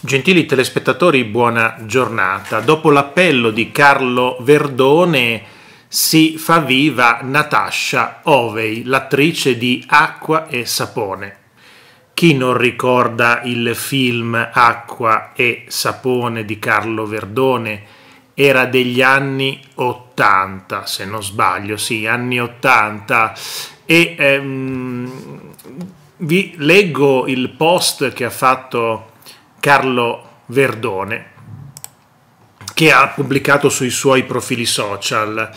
Gentili telespettatori, buona giornata. Dopo l'appello di Carlo Verdone si fa viva Natasha Ovey, l'attrice di Acqua e Sapone. Chi non ricorda il film Acqua e Sapone di Carlo Verdone? Era degli anni 80, se non sbaglio, sì, anni 80. E ehm, vi leggo il post che ha fatto Carlo Verdone, che ha pubblicato sui suoi profili social.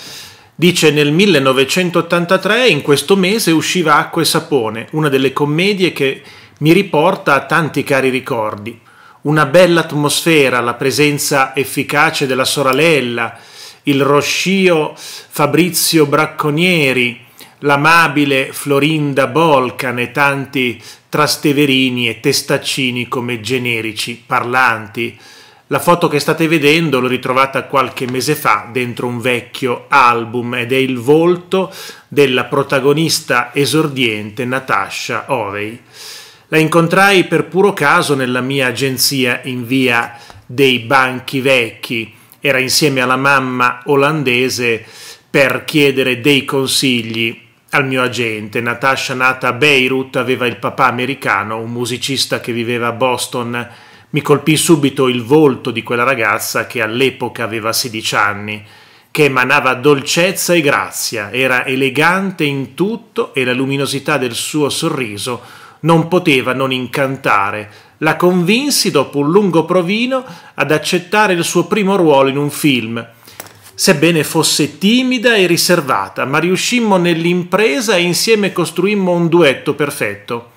Dice nel 1983 in questo mese usciva Acqua e Sapone, una delle commedie che mi riporta a tanti cari ricordi. Una bella atmosfera, la presenza efficace della Soralella, il roscio Fabrizio Bracconieri, l'amabile Florinda Bolcan e tanti trasteverini e testaccini come generici parlanti. La foto che state vedendo l'ho ritrovata qualche mese fa dentro un vecchio album ed è il volto della protagonista esordiente Natasha Ovey. La incontrai per puro caso nella mia agenzia in via dei Banchi Vecchi. Era insieme alla mamma olandese per chiedere dei consigli al mio agente. Natasha, nata a Beirut, aveva il papà americano, un musicista che viveva a Boston. Mi colpì subito il volto di quella ragazza che all'epoca aveva 16 anni, che emanava dolcezza e grazia, era elegante in tutto e la luminosità del suo sorriso non poteva non incantare. La convinsi, dopo un lungo provino, ad accettare il suo primo ruolo in un film sebbene fosse timida e riservata, ma riuscimmo nell'impresa e insieme costruimmo un duetto perfetto.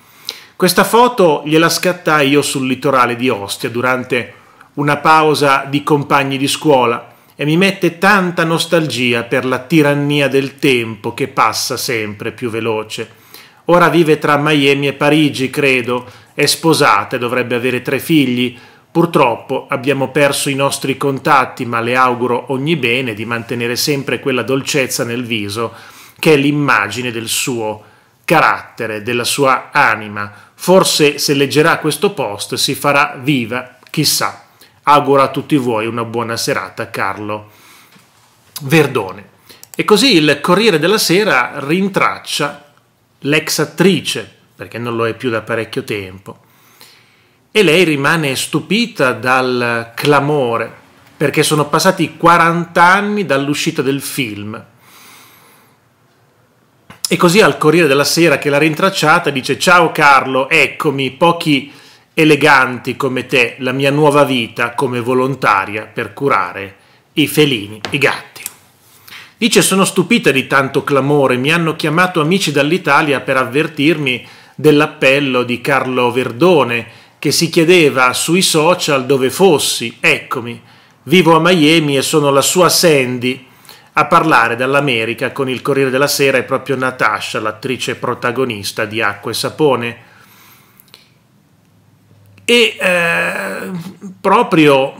Questa foto gliela scattai io sul litorale di Ostia durante una pausa di compagni di scuola e mi mette tanta nostalgia per la tirannia del tempo che passa sempre più veloce. Ora vive tra Miami e Parigi, credo, è sposata e dovrebbe avere tre figli, Purtroppo abbiamo perso i nostri contatti, ma le auguro ogni bene di mantenere sempre quella dolcezza nel viso che è l'immagine del suo carattere, della sua anima. Forse se leggerà questo post si farà viva, chissà. Auguro a tutti voi una buona serata, Carlo Verdone. E così il Corriere della Sera rintraccia l'ex attrice, perché non lo è più da parecchio tempo, e lei rimane stupita dal clamore, perché sono passati 40 anni dall'uscita del film. E così al Corriere della Sera che l'ha rintracciata dice ciao Carlo, eccomi, pochi eleganti come te, la mia nuova vita come volontaria per curare i felini, i gatti. Dice sono stupita di tanto clamore, mi hanno chiamato amici dall'Italia per avvertirmi dell'appello di Carlo Verdone che si chiedeva sui social dove fossi. Eccomi, vivo a Miami e sono la sua Sandy a parlare dall'America con il Corriere della Sera è proprio Natasha, l'attrice protagonista di Acqua e Sapone. E eh, proprio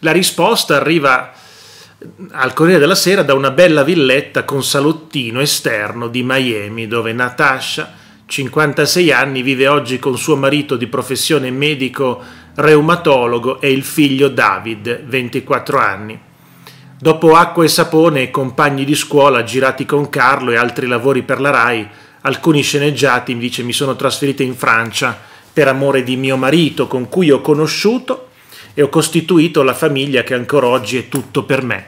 la risposta arriva al Corriere della Sera da una bella villetta con salottino esterno di Miami dove Natasha 56 anni, vive oggi con suo marito di professione medico reumatologo e il figlio David, 24 anni. Dopo acqua e sapone e compagni di scuola girati con Carlo e altri lavori per la RAI, alcuni sceneggiati invece mi sono trasferito in Francia per amore di mio marito con cui ho conosciuto e ho costituito la famiglia che ancora oggi è tutto per me.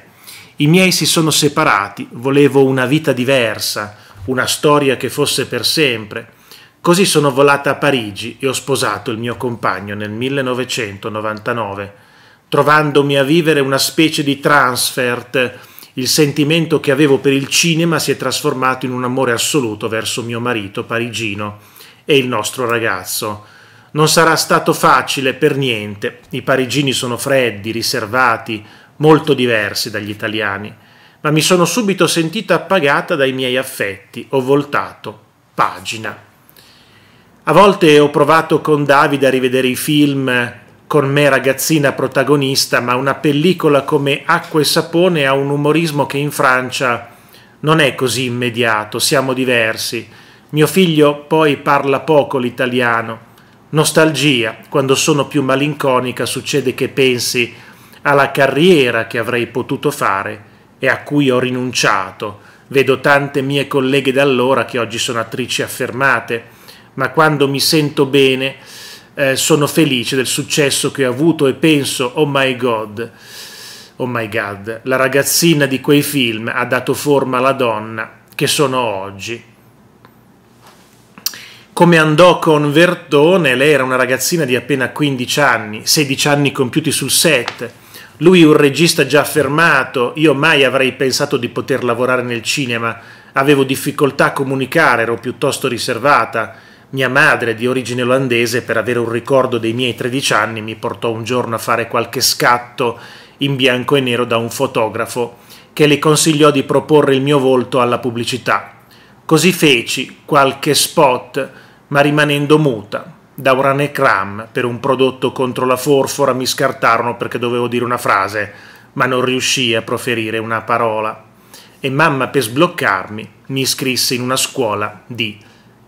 I miei si sono separati, volevo una vita diversa, una storia che fosse per sempre. Così sono volata a Parigi e ho sposato il mio compagno nel 1999, trovandomi a vivere una specie di transfert. Il sentimento che avevo per il cinema si è trasformato in un amore assoluto verso mio marito parigino e il nostro ragazzo. Non sarà stato facile per niente. I parigini sono freddi, riservati, molto diversi dagli italiani ma mi sono subito sentita appagata dai miei affetti, ho voltato pagina. A volte ho provato con Davide a rivedere i film con me ragazzina protagonista, ma una pellicola come Acqua e Sapone ha un umorismo che in Francia non è così immediato, siamo diversi. Mio figlio poi parla poco l'italiano. Nostalgia, quando sono più malinconica succede che pensi alla carriera che avrei potuto fare e a cui ho rinunciato. Vedo tante mie colleghe d'allora che oggi sono attrici affermate, ma quando mi sento bene eh, sono felice del successo che ho avuto e penso, oh my god, oh my god, la ragazzina di quei film ha dato forma alla donna che sono oggi. Come andò con Vertone, lei era una ragazzina di appena 15 anni, 16 anni compiuti sul set, lui un regista già affermato, io mai avrei pensato di poter lavorare nel cinema, avevo difficoltà a comunicare, ero piuttosto riservata. Mia madre, di origine olandese, per avere un ricordo dei miei 13 anni, mi portò un giorno a fare qualche scatto in bianco e nero da un fotografo che le consigliò di proporre il mio volto alla pubblicità. Così feci qualche spot, ma rimanendo muta, da una necram per un prodotto contro la forfora mi scartarono perché dovevo dire una frase, ma non riuscii a proferire una parola. E mamma per sbloccarmi mi iscrisse in una scuola di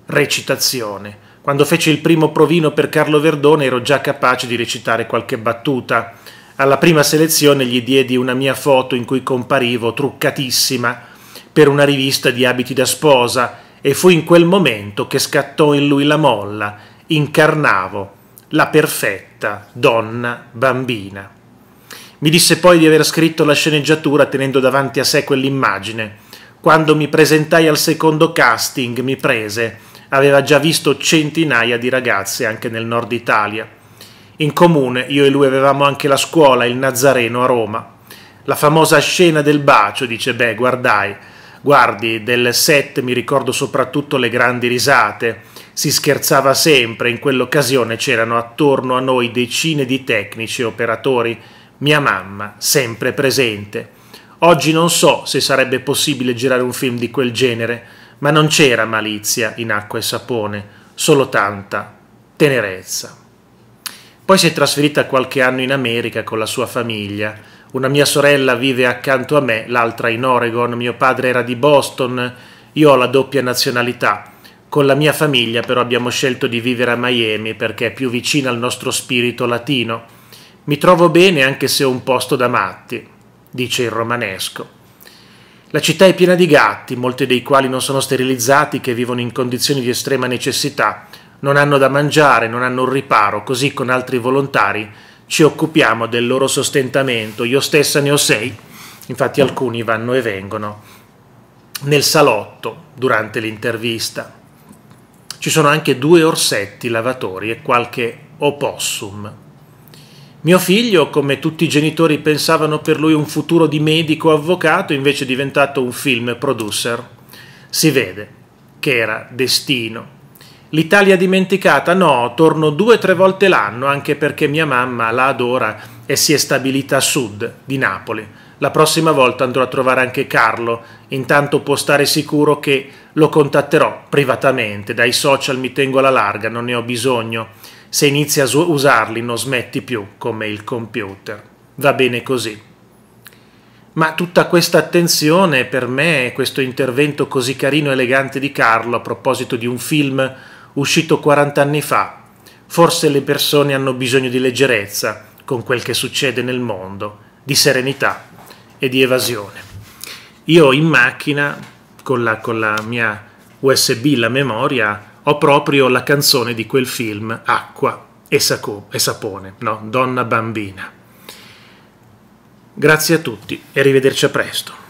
recitazione. Quando fece il primo provino per Carlo Verdone ero già capace di recitare qualche battuta. Alla prima selezione gli diedi una mia foto in cui comparivo truccatissima per una rivista di abiti da sposa e fu in quel momento che scattò in lui la molla incarnavo la perfetta donna bambina. Mi disse poi di aver scritto la sceneggiatura tenendo davanti a sé quell'immagine. Quando mi presentai al secondo casting mi prese, aveva già visto centinaia di ragazze anche nel nord Italia. In comune io e lui avevamo anche la scuola, il Nazareno a Roma. La famosa scena del bacio, dice, beh, guardai, guardi, del set mi ricordo soprattutto le grandi risate, si scherzava sempre, in quell'occasione c'erano attorno a noi decine di tecnici e operatori, mia mamma sempre presente. Oggi non so se sarebbe possibile girare un film di quel genere, ma non c'era malizia in acqua e sapone, solo tanta tenerezza. Poi si è trasferita qualche anno in America con la sua famiglia. Una mia sorella vive accanto a me, l'altra in Oregon, mio padre era di Boston, io ho la doppia nazionalità con la mia famiglia però abbiamo scelto di vivere a Miami perché è più vicina al nostro spirito latino. Mi trovo bene anche se ho un posto da matti, dice il romanesco. La città è piena di gatti, molti dei quali non sono sterilizzati, che vivono in condizioni di estrema necessità, non hanno da mangiare, non hanno un riparo, così con altri volontari ci occupiamo del loro sostentamento. Io stessa ne ho sei, infatti alcuni vanno e vengono nel salotto durante l'intervista. Ci sono anche due orsetti lavatori e qualche opossum. Mio figlio, come tutti i genitori pensavano per lui un futuro di medico avvocato, invece è diventato un film producer. Si vede che era destino. L'Italia dimenticata? No, torno due o tre volte l'anno anche perché mia mamma la adora e si è stabilita a sud di Napoli. La prossima volta andrò a trovare anche Carlo, intanto può stare sicuro che lo contatterò privatamente, dai social mi tengo alla larga, non ne ho bisogno. Se inizi a usarli non smetti più, come il computer. Va bene così. Ma tutta questa attenzione per me, questo intervento così carino e elegante di Carlo a proposito di un film uscito 40 anni fa, forse le persone hanno bisogno di leggerezza con quel che succede nel mondo, di serenità e di evasione. Io in macchina con la, con la mia USB, la memoria, ho proprio la canzone di quel film, Acqua e, Saco, e Sapone, no? Donna Bambina. Grazie a tutti e arrivederci a presto.